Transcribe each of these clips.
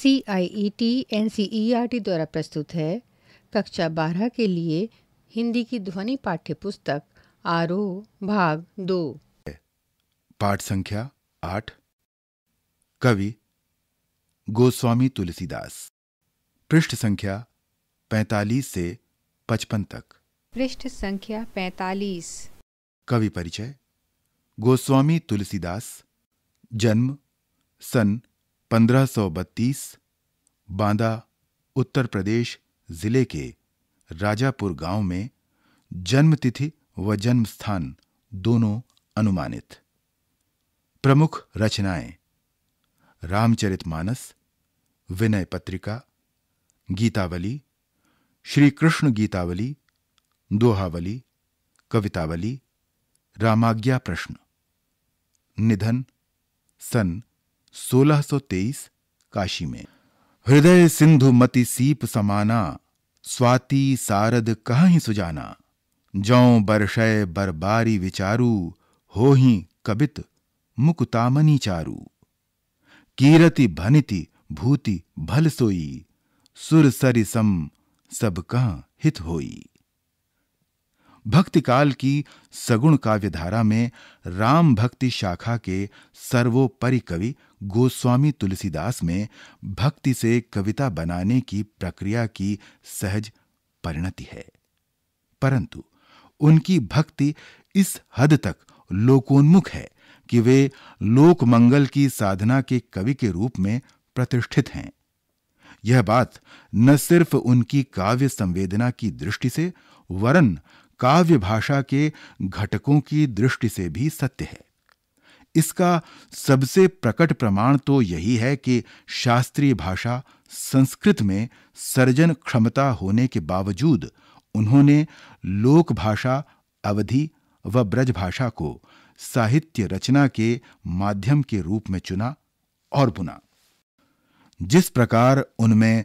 C I E T N C E R T द्वारा प्रस्तुत है कक्षा बारह के लिए हिंदी की ध्वनि पाठ्य पुस्तक आरो भाग दो पाठ संख्या आठ कवि गोस्वामी तुलसीदास पृष्ठ संख्या पैतालीस से पचपन तक पृष्ठ संख्या पैतालीस कवि परिचय गोस्वामी तुलसीदास जन्म सन 1532 बांदा उत्तर प्रदेश जिले के राजापुर गांव में जन्म तिथि व जन्म स्थान दोनों अनुमानित प्रमुख रचनाएं रामचरितमानस विनय पत्रिका गीतावली श्री कृष्ण गीतावली दोहावली कवितावली रामाज्ञा प्रश्न निधन सन 1623 काशी में हृदय सिंधु मति सीप समाना स्वाति सारद ही सुजाना जौ बरशय बरबारी विचारू हो ही कबित मुकुतामनी चारू कीरति भनिति भूति भल सोई सुर सब कह हित होई भक्ति काल की सगुण काव्यधारा में राम भक्ति शाखा के सर्वोपरि कवि गोस्वामी तुलसीदास में भक्ति से कविता बनाने की प्रक्रिया की सहज परिणति है परंतु उनकी भक्ति इस हद तक लोकोन्मुख है कि वे लोक मंगल की साधना के कवि के रूप में प्रतिष्ठित हैं यह बात न सिर्फ उनकी काव्य संवेदना की दृष्टि से वरन काव्य भाषा के घटकों की दृष्टि से भी सत्य है इसका सबसे प्रकट प्रमाण तो यही है कि शास्त्रीय भाषा संस्कृत में सर्जन क्षमता होने के बावजूद उन्होंने लोक भाषा अवधि व ब्रज भाषा को साहित्य रचना के माध्यम के रूप में चुना और बुना जिस प्रकार उनमें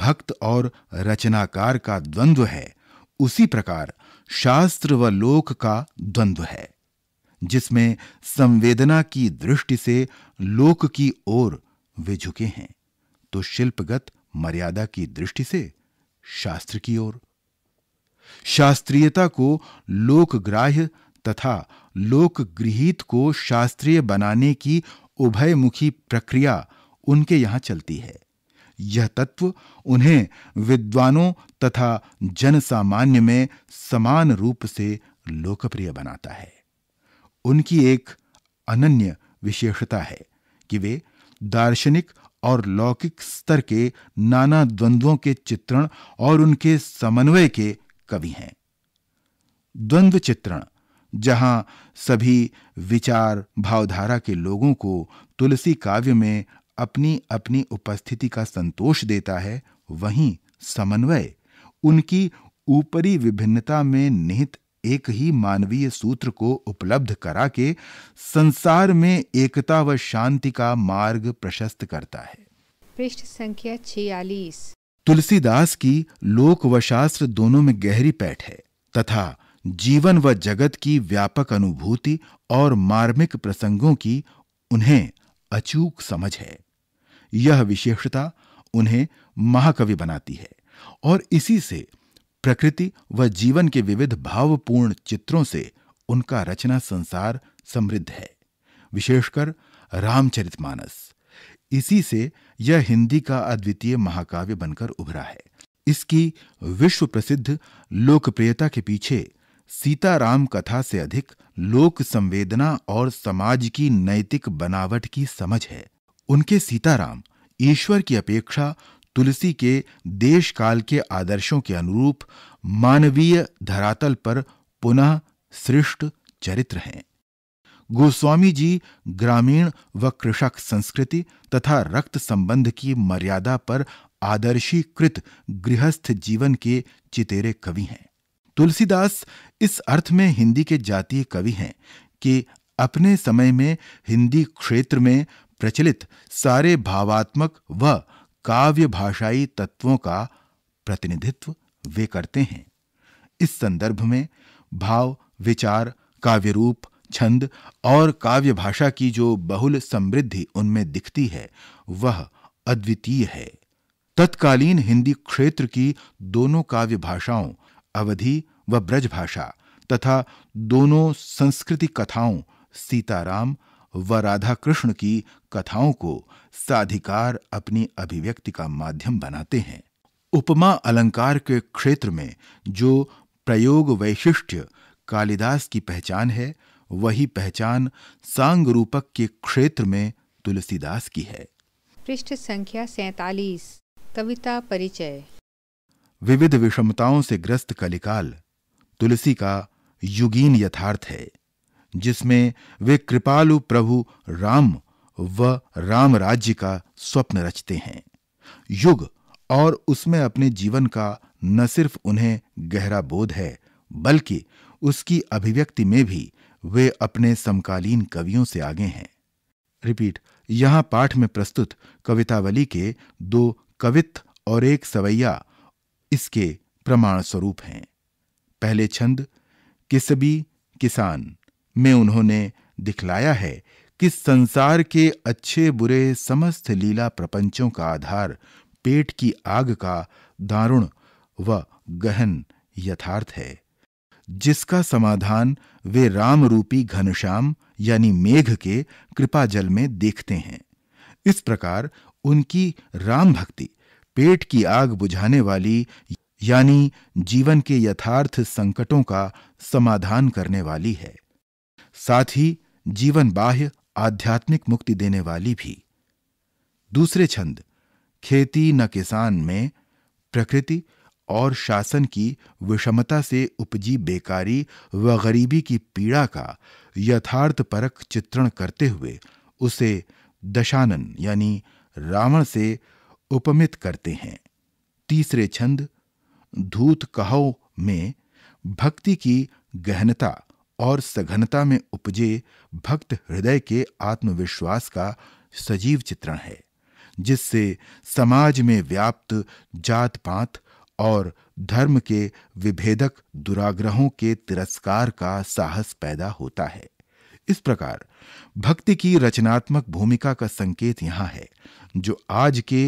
भक्त और रचनाकार का द्वंद्व है उसी प्रकार शास्त्र व लोक का द्वंद्व है जिसमें संवेदना की दृष्टि से लोक की ओर वे झुके हैं तो शिल्पगत मर्यादा की दृष्टि से शास्त्र की ओर शास्त्रीयता को लोकग्राह्य तथा लोकगृहित को शास्त्रीय बनाने की उभयमुखी प्रक्रिया उनके यहां चलती है यह तत्व उन्हें विद्वानों तथा जनसामान्य में समान रूप से लोकप्रिय बनाता है उनकी एक अनन्य विशेषता है कि वे दार्शनिक और लौकिक स्तर के नाना द्वंद्वों के चित्रण और उनके समन्वय के कवि हैं द्वंद्व चित्रण जहां सभी विचार भावधारा के लोगों को तुलसी काव्य में अपनी अपनी उपस्थिति का संतोष देता है वहीं समन्वय उनकी ऊपरी विभिन्नता में निहित एक ही मानवीय सूत्र को उपलब्ध करा के संसार में एकता व शांति का मार्ग प्रशस्त करता है पृष्ठ संख्या छियालीस तुलसीदास की लोक व शास्त्र दोनों में गहरी पैठ है तथा जीवन व जगत की व्यापक अनुभूति और मार्मिक प्रसंगों की उन्हें अचूक समझ है यह विशेषता उन्हें महाकवि बनाती है और इसी से प्रकृति व जीवन के विविध भावपूर्ण चित्रों से उनका रचना संसार समृद्ध है विशेषकर रामचरितमानस इसी से यह हिंदी का अद्वितीय महाकाव्य बनकर उभरा है इसकी विश्व प्रसिद्ध लोकप्रियता के पीछे सीताराम कथा से अधिक लोक संवेदना और समाज की नैतिक बनावट की समझ है उनके सीताराम ईश्वर की अपेक्षा तुलसी के देश काल के आदर्शों के अनुरूप मानवीय धरातल पर पुनः सृष्ट चरित्र हैं गोस्वामी जी ग्रामीण व कृषक संस्कृति तथा रक्त संबंध की मर्यादा पर आदर्शीकृत गृहस्थ जीवन के चितेरे कवि हैं तुलसीदास इस अर्थ में हिंदी के जातीय कवि हैं कि अपने समय में हिंदी क्षेत्र में प्रचलित सारे भावात्मक व काव्य भाषाई तत्वों का प्रतिनिधित्व वे करते हैं इस संदर्भ में भाव विचार काव्य रूप छंद और काव्य भाषा की जो बहुल समृद्धि उनमें दिखती है वह अद्वितीय है तत्कालीन हिंदी क्षेत्र की दोनों काव्य भाषाओं अवधि व ब्रज भाषा तथा दोनों संस्कृति कथाओं सीताराम व राधा कृष्ण की कथाओं को साधिकार अपनी अभिव्यक्ति का माध्यम बनाते हैं उपमा अलंकार के क्षेत्र में जो प्रयोग वैशिष्ट्य कालिदास की पहचान है वही पहचान सांग रूपक के क्षेत्र में तुलसीदास की है पृष्ठ संख्या सैतालीस कविता परिचय विविध विषमताओं से ग्रस्त कलिकाल तुलसी का युगीन यथार्थ है जिसमें वे कृपालु प्रभु राम व राम राज्य का स्वप्न रचते हैं युग और उसमें अपने जीवन का न सिर्फ उन्हें गहरा बोध है बल्कि उसकी अभिव्यक्ति में भी वे अपने समकालीन कवियों से आगे हैं रिपीट यहाँ पाठ में प्रस्तुत कवितावली के दो कवित और एक सवैया इसके प्रमाण स्वरूप हैं पहले छंद किसबी किसान में उन्होंने दिखलाया है कि संसार के अच्छे बुरे समस्त लीला प्रपंचों का आधार पेट की आग का दारुण व गहन यथार्थ है जिसका समाधान वे राम रूपी घनश्याम यानी मेघ के कृपा जल में देखते हैं इस प्रकार उनकी राम भक्ति पेट की आग बुझाने वाली यानी जीवन के यथार्थ संकटों का समाधान करने वाली है साथ ही जीवन बाह्य आध्यात्मिक मुक्ति देने वाली भी दूसरे छंद खेती न किसान में प्रकृति और शासन की विषमता से उपजी बेकारी व गरीबी की पीड़ा का यथार्थ परक चित्रण करते हुए उसे दशानन यानी रावण से उपमित करते हैं तीसरे छंद धूत कहो में भक्ति की गहनता और सघनता में उपजे भक्त हृदय के आत्मविश्वास का सजीव चित्रण है जिससे समाज में व्याप्त जात पात और धर्म के विभेदक दुराग्रहों के तिरस्कार का साहस पैदा होता है इस प्रकार भक्ति की रचनात्मक भूमिका का संकेत यहाँ है जो आज के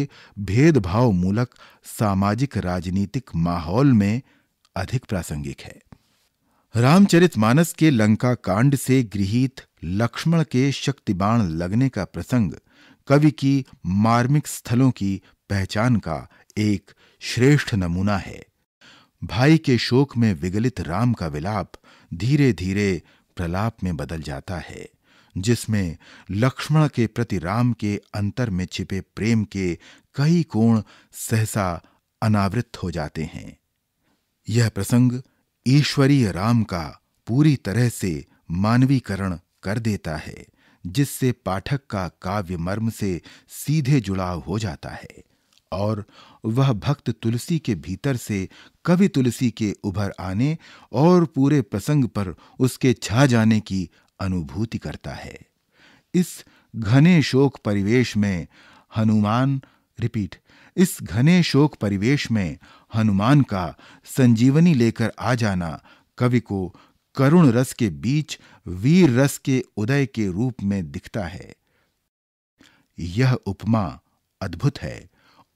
भेदभाव मूलक सामाजिक राजनीतिक माहौल में अधिक प्रासंगिक है रामचरितमानस के लंका कांड से गृहित लक्ष्मण के शक्तिबाण लगने का प्रसंग कवि की मार्मिक स्थलों की पहचान का एक श्रेष्ठ नमूना है भाई के शोक में विगलित राम का विलाप धीरे धीरे प्रलाप में बदल जाता है जिसमें लक्ष्मण के प्रति राम के अंतर में छिपे प्रेम के कई कोण सहसा अनावृत हो जाते हैं यह प्रसंग ईश्वरीय राम का पूरी तरह से मानवीकरण कर देता है जिससे पाठक का काव्य मर्म से सीधे जुड़ाव हो जाता है और वह भक्त तुलसी के भीतर से कवि तुलसी के उभर आने और पूरे प्रसंग पर उसके छा जाने की अनुभूति करता है इस घने शोक परिवेश में हनुमान रिपीट इस घने शोक परिवेश में हनुमान का संजीवनी लेकर आ जाना कवि को करुण रस के बीच वीर रस के उदय के रूप में दिखता है यह उपमा अद्भुत है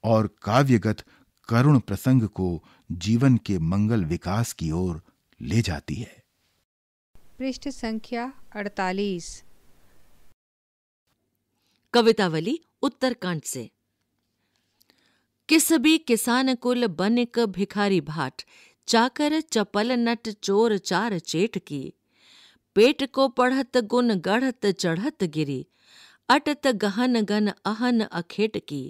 और काव्यगत करुण प्रसंग को जीवन के मंगल विकास की ओर ले जाती है पृष्ठ संख्या 48 कवितावली उत्तरकांड से किस भी किसान कुल बनिक भिखारी भाट चाकर चपल नट चोर चार चेट की पेट को पढ़त गुन गढ़त चढ़त गिरी अटत गहन गन अहन अखेट की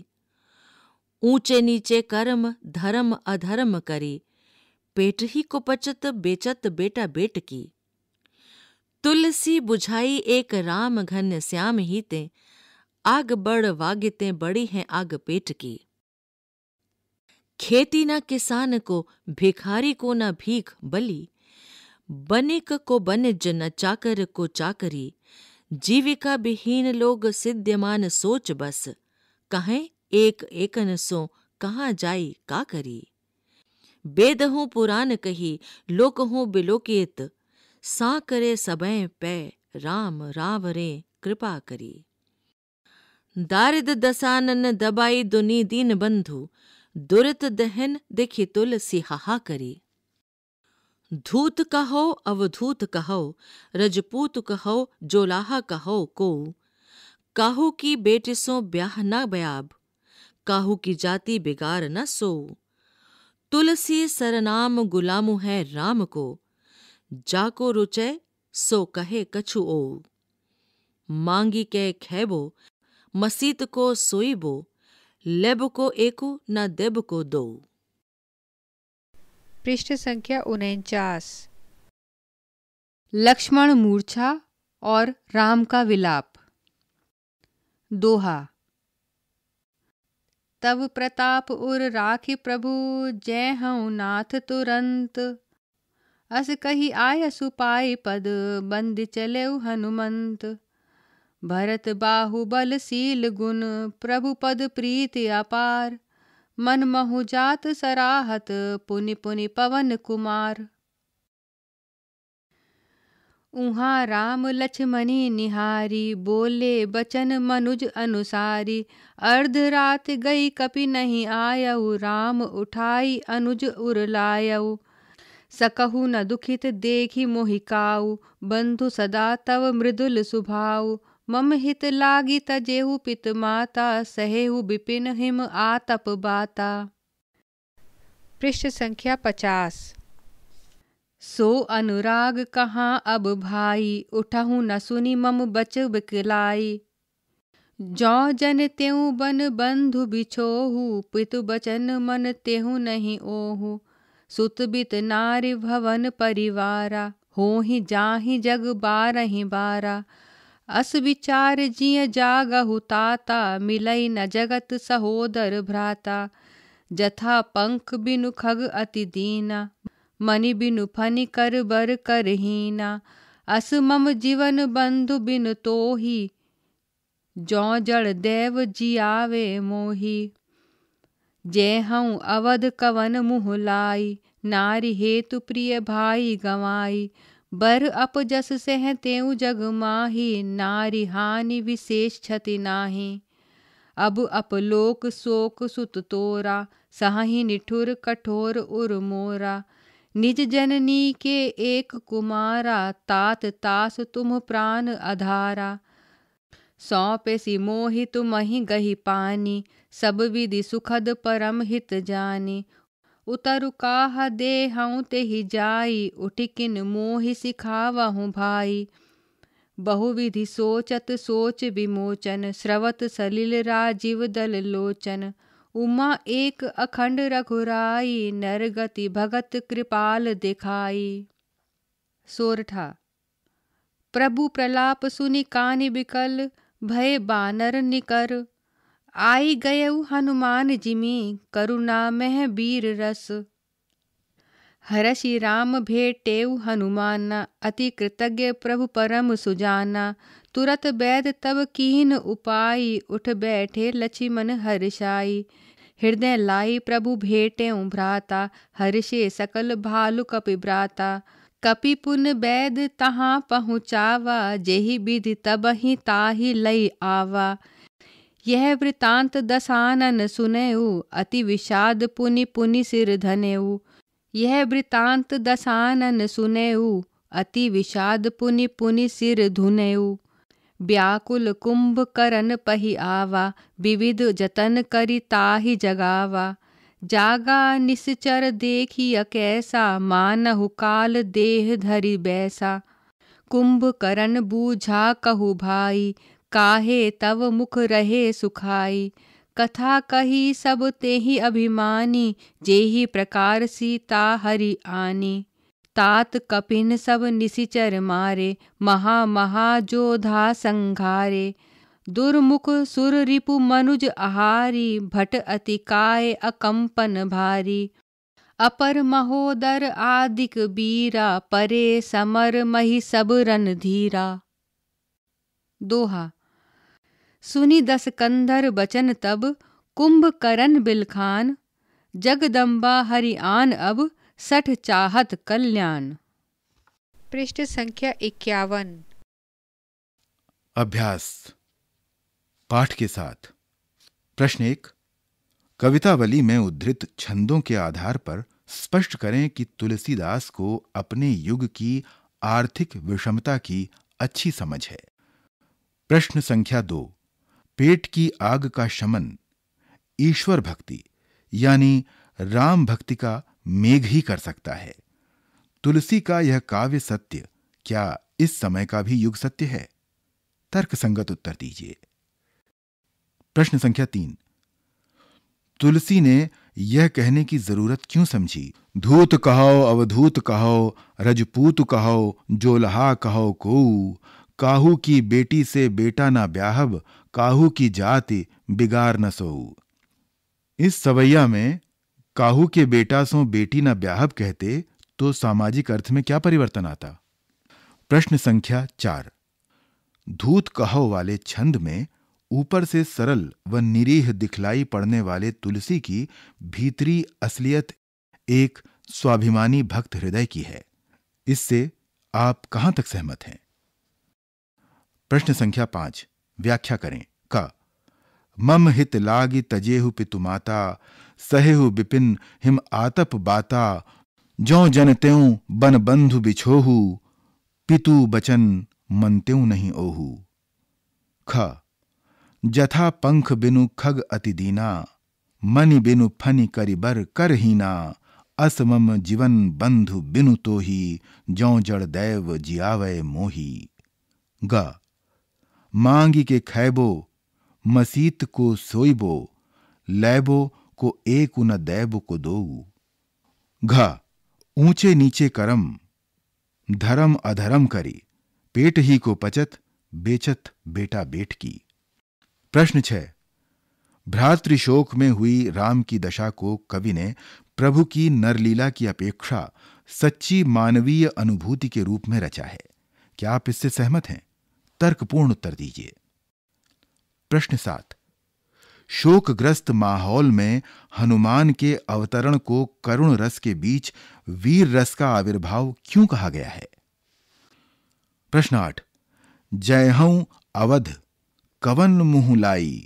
ऊंचे नीचे कर्म धर्म अधर्म करी पेट ही को पचत बेचत बेटा बेट की तुलसी बुझाई एक राम घन श्याम ही ते आग बड़ वागिते बड़ी हैं आग पेट की खेती न किसान को भिखारी को न भीख बली बनिक को बनिज न चाकर को चाकरी जीविका विहीन लोग सिद्धमान सोच बस कहें एक एकन सो कहाँ जाई का करी बेद हूँ पुराण कही लोक हूँ बिलोकित सा करे सबय पै राम राव रे कृपा करी दारिद दसानन दबाई दुनी दीन बंधु दुरित दहन देखि तुल सिहाहा करी धूत कहो अवधूत कहो रजपूत कहो जोलाहा कहो को काहू की बेटी सो ब्याह न बयाब काहू की जाति बिगाड़ न सो तुलसी सरनाम गुलामु है राम को जाको रुचे सो कहे कछु ओ मांगी के खैबो मसीत को सोईबो लेब को एकु न देब को दो पृष्ठ संख्या उनचास लक्ष्मण मूर्छा और राम का विलाप दोहा तब प्रताप उर राख प्रभु जय हऊ नाथ तुरंत अस कही आय सुपाई पद बंद चले हनुमंत भरत बाहुबल सील गुण प्रभु पद प्रीति अपार मन महु जात सराहत पुनि पुनि पवन कुमार उहा राम लक्ष्मणी निहारी बोले बचन मनुज अनुसारी अर्ध रात गई कपि नहीं आयऊ राम उठाई अनुज उर लायऊ सकहु न दुखित देखी मोहिकाऊ बंधु सदा तव मृदुल सुभाऊ मम हित लागी तजेहु पित माता सहेहु बिपिन हिम तप बाता पृष्ठ संख्या पचास सो अनुराग कहाँ अब भाई उठहु न सुनि मम बच बिकलाई जौ जन त्यों बन बंधु बिछोहु पितु बचन मन तेहु नहीं ओहु सुत बित नारी भवन परिवारा ही जाहि जग बारहि बारा अस विचार जी जाग हुताता मिलई न जगत सहोदर भ्राता जथा पंख बिनु खग अति दीना मनि बिनु फनि कर बर कर हीना अस मम जीवन बंधु बिनु तोही जौ जड़ देव आवे मोही हऊँ अवध कवन मुहलाई नारी हेतु प्रिय भाई गवाई बर जस सह तेऊ जग माही नारी हानि विशेष क्षति नाही अब अपलोक शोक सुत तोरा सहि निठुर कठोर उर मोरा निज जननी के एक कुमारा तात तास तुम प्राण अधारा सौंपे सि मोहित मही गही पानी सब विधि सुखद परम हित जानी उतरु काह दे हऊँ ते ही जाई उठिकिन मोहि सिखावहूँ भाई बहुविधि सोचत सोच विमोचन स्रवत सलिल राजीव दल लोचन उमा एक अखंड रघुराई नरगति भगत कृपाल दिखाई सोरठा प्रभु प्रलाप सुनि कानि बिकल भय बानर निकर आई गयऊ हनुमान जिमी करुणा मह बीर रस हरषि राम भेटेऊ हनुमाना अति कृतज्ञ प्रभु परम सुजाना तुरत बैद तब कीन उपाय उठ बैठे लक्ष्मण हर्षाई हृदय लाई प्रभु भेटेऊ भ्राता हर्षे सकल भालु कपिभ्राता कपिपुन बैद तहाँ पहुँचावा जेहि विधि तबहि ताहि लई आवा यह वृतांत दसानन आनन अति विषाद पुनि पुनि सिर धनेऊ यह वृतांत दस आनन अति विषाद पुनि पुनि सिर धुनेऊ व्याकुल कुंभ करन पहि आवा विविध जतन करी ताहि जगावा जागा निश्चर देखी कैसा मानहु काल देह धरि बैसा कुंभ करन बूझा कहु भाई काहे तव मुख रहे सुखाई कथा कही सब तेहि अभिमानी जेहि प्रकार सीता हरि आनी तात कपिन सब निसिचर मारे महा महा जोधा संघारे दुर्मुख सुर रिपु मनुज आहारी भट अतिकाय अकंपन भारी अपर महोदर आदिक बीरा परे समर मही सब रन धीरा दोहा सुनी दस कंधर बचन तब कुंभ करन बिलखान जगदम्बा हरिआन अब सठ चाहत कल्याण पृष्ठ संख्या इक्यावन अभ्यास पाठ के साथ प्रश्न एक कवितावली में उद्धृत छंदों के आधार पर स्पष्ट करें कि तुलसीदास को अपने युग की आर्थिक विषमता की अच्छी समझ है प्रश्न संख्या दो पेट की आग का शमन ईश्वर भक्ति यानी राम भक्ति का मेघ ही कर सकता है तुलसी का यह काव्य सत्य क्या इस समय का भी युग सत्य है तर्क संगत उत्तर दीजिए प्रश्न संख्या तीन तुलसी ने यह कहने की जरूरत क्यों समझी धूत कहो अवधूत कहो रजपूत कहो जोलहा कहो को काहू की बेटी से बेटा ना ब्याहब काहू की जाति बिगार न सो इस सवैया में काहू के बेटा सो बेटी ना ब्याहब कहते तो सामाजिक अर्थ में क्या परिवर्तन आता प्रश्न संख्या चार धूत कहो वाले छंद में ऊपर से सरल व निरीह दिखलाई पड़ने वाले तुलसी की भीतरी असलियत एक स्वाभिमानी भक्त हृदय की है इससे आप कहां तक सहमत हैं प्रश्न संख्या पांच व्याख्या करें क मम हित लागी तजेहु पितु माता सहेहु बिपिन हिम आतप बाता जो जन त्यों बन बंधु बिछोहु पितु बचन मन त्यों नहीं ओहु ख जथा पंख बिनु खग अति दीना मनि बिनु फनि करिबर कर हीना असमम जीवन बंधु बिनु तो ही जौ जड़ दैव जियावय मोही ग मांगी के खैबो मसीत को सोईबो लैबो को एक न दैबो को दो घा ऊंचे नीचे करम धर्म अधर्म करी पेट ही को पचत बेचत बेटा बेट की प्रश्न छ भ्रातृशोक में हुई राम की दशा को कवि ने प्रभु की नरलीला की अपेक्षा सच्ची मानवीय अनुभूति के रूप में रचा है क्या आप इससे सहमत हैं तर्कपूर्ण उत्तर दीजिए प्रश्न सात शोकग्रस्त माहौल में हनुमान के अवतरण को करुण रस के बीच वीर रस का आविर्भाव क्यों कहा गया है प्रश्न आठ जय हूं अवध कवन मुंह लाई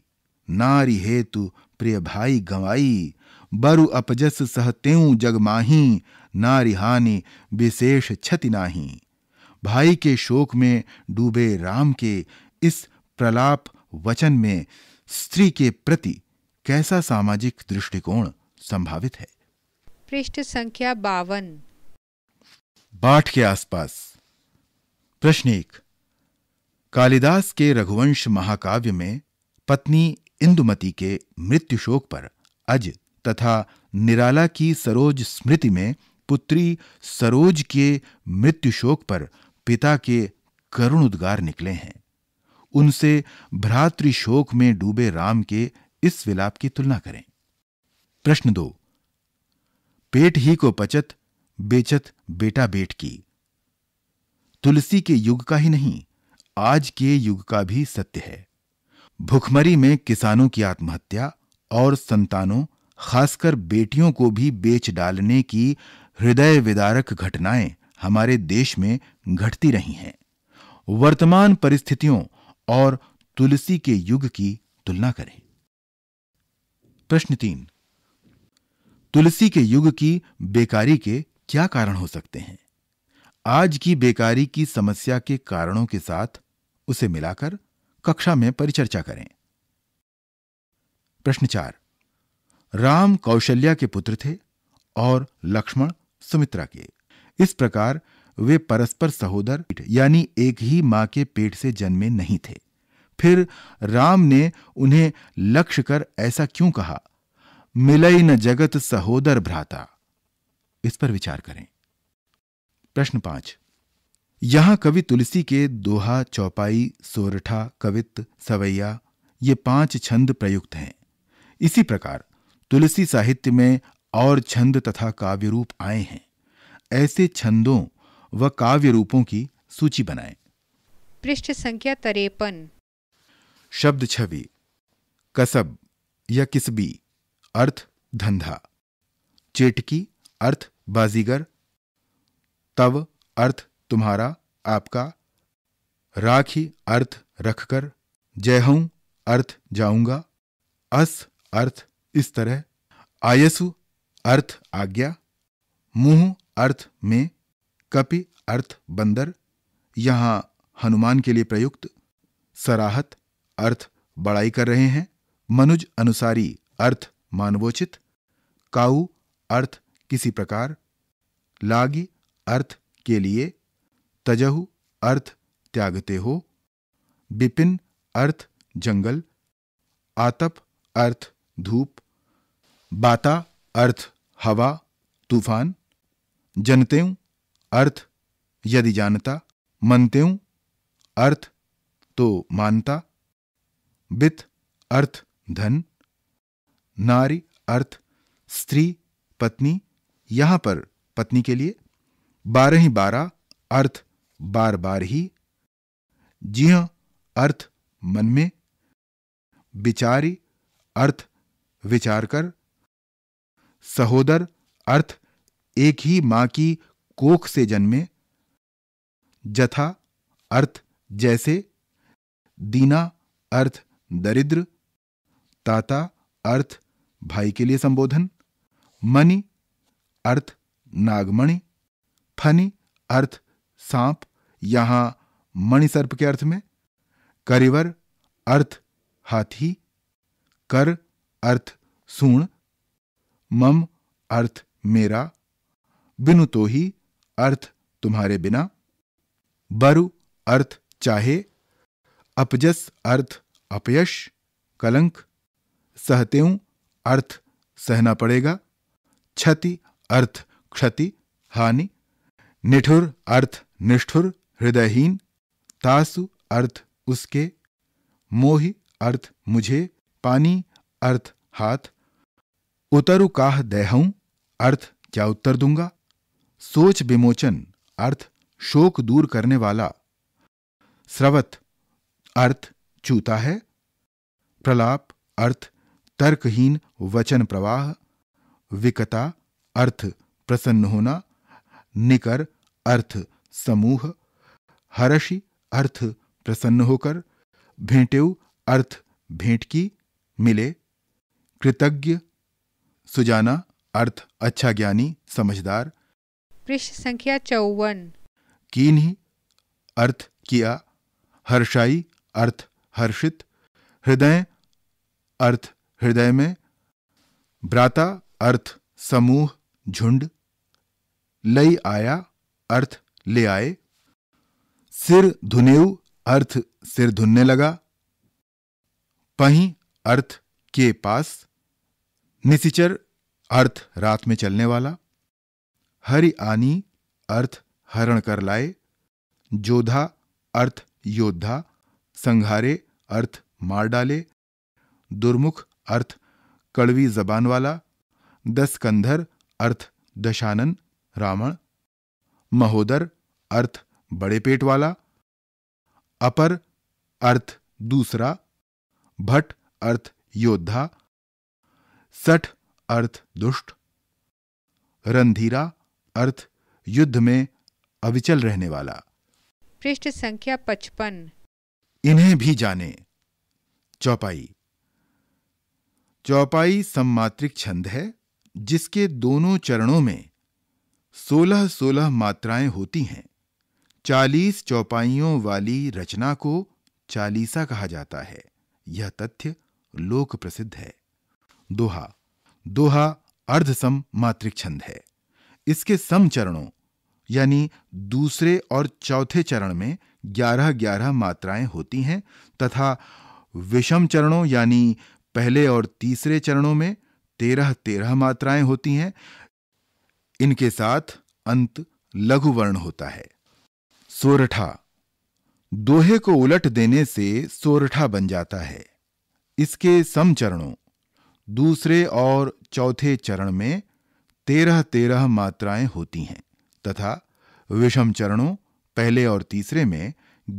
नारी हेतु प्रिय भाई गवाई बरु अपजस सहतेऊ जगमाही नारी हानि विशेष क्षति नाही भाई के शोक में डूबे राम के इस प्रलाप वचन में स्त्री के प्रति कैसा सामाजिक दृष्टिकोण संभावित है पृष्ठ संख्या बावन बाठ के आसपास प्रश्न एक कालिदास के रघुवंश महाकाव्य में पत्नी इंदुमती के मृत्यु शोक पर अज तथा निराला की सरोज स्मृति में पुत्री सरोज के मृत्यु शोक पर पिता के करुण उद्गार निकले हैं उनसे भ्रातृ शोक में डूबे राम के इस विलाप की तुलना करें प्रश्न दो पेट ही को पचत बेचत बेटा बेट की तुलसी के युग का ही नहीं आज के युग का भी सत्य है भुखमरी में किसानों की आत्महत्या और संतानों खासकर बेटियों को भी बेच डालने की हृदय विदारक घटनाएं हमारे देश में घटती रही हैं वर्तमान परिस्थितियों और तुलसी के युग की तुलना करें प्रश्न तीन तुलसी के युग की बेकारी के क्या कारण हो सकते हैं आज की बेकारी की समस्या के कारणों के साथ उसे मिलाकर कक्षा में परिचर्चा करें प्रश्न चार राम कौशल्या के पुत्र थे और लक्ष्मण सुमित्रा के इस प्रकार वे परस्पर सहोदर यानी एक ही मां के पेट से जन्मे नहीं थे फिर राम ने उन्हें लक्ष्य कर ऐसा क्यों कहा मिलई न जगत सहोदर भ्राता इस पर विचार करें प्रश्न पांच यहां कवि तुलसी के दोहा चौपाई सोरठा कवित सवैया ये पांच छंद प्रयुक्त हैं इसी प्रकार तुलसी साहित्य में और छंद तथा काव्य रूप आए हैं ऐसे छंदों व काव्य रूपों की सूची बनाएं। पृष्ठ संख्या तरेपन शब्द छवि कसब या किसबी अर्थ धंधा चेटकी अर्थ बाजीगर तव अर्थ तुम्हारा आपका राखी अर्थ रखकर जय हूं अर्थ जाऊंगा अस अर्थ इस तरह आयसु अर्थ आज्ञा मुंह अर्थ में कपि अर्थ बंदर यहां हनुमान के लिए प्रयुक्त सराहत अर्थ बड़ाई कर रहे हैं मनुज अनुसारी अर्थ मानवोचित काऊ अर्थ किसी प्रकार लागी अर्थ के लिए तजहु अर्थ त्यागते हो बिपिन अर्थ जंगल आतप अर्थ धूप बाता अर्थ हवा तूफान जनते अर्थ यदि जानता मनते अर्थ तो मानता वित अर्थ धन नारी अर्थ स्त्री पत्नी यहां पर पत्नी के लिए बारह ही बारह अर्थ बार बार ही जिह अर्थ मन में विचारी अर्थ विचार कर सहोदर अर्थ एक ही मां की कोख से जन्मे जथा अर्थ जैसे दीना अर्थ दरिद्र ताता अर्थ भाई के लिए संबोधन मणि अर्थ नागमणि फनी अर्थ सांप यहां मणिसर्प के अर्थ में करिवर अर्थ हाथी कर अर्थ सूण मम अर्थ मेरा बिनु तो ही अर्थ तुम्हारे बिना बरु अर्थ चाहे अपजस अर्थ अपयश कलंक सहतेऊ अर्थ सहना पड़ेगा क्षति अर्थ क्षति हानि निठुर अर्थ निष्ठुर हृदयहीन तासु अर्थ उसके मोहि अर्थ मुझे पानी अर्थ हाथ उतरु काह दहूं अर्थ क्या उत्तर दूंगा सोच विमोचन अर्थ शोक दूर करने वाला स्रवत अर्थ चूता है प्रलाप अर्थ तर्कहीन वचन प्रवाह विकता अर्थ प्रसन्न होना निकर अर्थ समूह हर्षि अर्थ प्रसन्न होकर भेंटेव अर्थ भेंट की मिले कृतज्ञ सुजाना अर्थ अच्छा ज्ञानी समझदार पृष्ठ संख्या चौवन ही अर्थ किया हर्षाई अर्थ हर्षित हृदय अर्थ हृदय में भ्राता अर्थ समूह झुंड लई आया अर्थ ले आए सिर धुनेऊ अर्थ सिर धुनने लगा पही अर्थ के पास निसिचर अर्थ रात में चलने वाला हरि आनी अर्थ हरण कर लाए जोधा अर्थ योद्धा संघारे अर्थ मार डाले दुर्मुख अर्थ कड़वी जबान वाला दसकंधर अर्थ दशानन रावण महोदर अर्थ बड़े पेट वाला अपर अर्थ दूसरा भट्ट अर्थ योद्धा सठ अर्थ दुष्ट रंधीरा अर्थ युद्ध में अविचल रहने वाला पृष्ठ संख्या पचपन इन्हें भी जाने चौपाई चौपाई सम्मात्रिक छंद है जिसके दोनों चरणों में सोलह सोलह मात्राएं होती हैं चालीस चौपाइयों वाली रचना को चालीसा कहा जाता है यह तथ्य लोक प्रसिद्ध है दोहा दोहा अर्धसम मात्रिक छंद है इसके सम चरणों यानी दूसरे और चौथे चरण में ग्यारह ग्यारह मात्राएं होती हैं तथा विषम चरणों यानी पहले और तीसरे चरणों में तेरह तेरह मात्राएं होती हैं इनके साथ अंत लघु वर्ण होता है सोरठा दोहे को उलट देने से सोरठा बन जाता है इसके सम चरणों दूसरे और चौथे चरण में तेरह तेरह मात्राएं होती हैं तथा विषम चरणों पहले और तीसरे में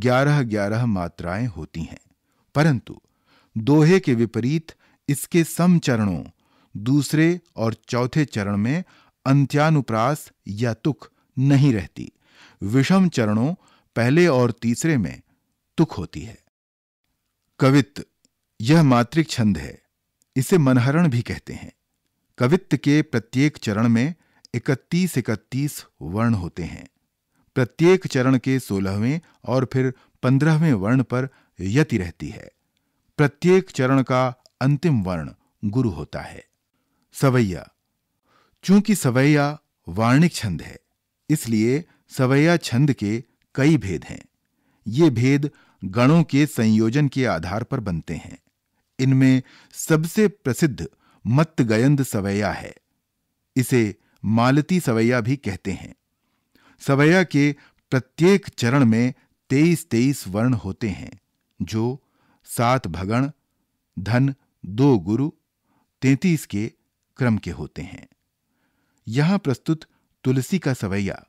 ग्यारह ग्यारह मात्राएं होती हैं परंतु दोहे के विपरीत इसके सम चरणों दूसरे और चौथे चरण में अंत्यानुप्रास या तुक नहीं रहती विषम चरणों पहले और तीसरे में तुक होती है कवित्त यह मात्रिक छंद है इसे मनहरण भी कहते हैं कवित्त के प्रत्येक चरण में इकतीस इकतीस वर्ण होते हैं प्रत्येक चरण के सोलहवें और फिर पंद्रहवें वर्ण पर यति रहती है प्रत्येक चरण का अंतिम वर्ण गुरु होता है सवैया चूंकि सवैया वार्णिक छंद है इसलिए सवैया छंद के कई भेद हैं ये भेद गणों के संयोजन के आधार पर बनते हैं इनमें सबसे प्रसिद्ध मत्तगयंद सवैया है इसे मालती सवैया भी कहते हैं सवैया के प्रत्येक चरण में तेईस तेईस वर्ण होते हैं जो सात भगण धन दो गुरु तैतीस के क्रम के होते हैं यहां प्रस्तुत तुलसी का सवैया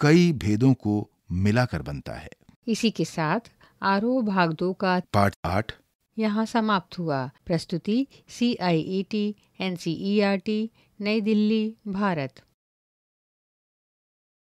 कई भेदों को मिलाकर बनता है इसी के साथ आरोह भाग दो का पाठ आठ यहाँ समाप्त हुआ प्रस्तुति C I E T N C E R T नई दिल्ली भारत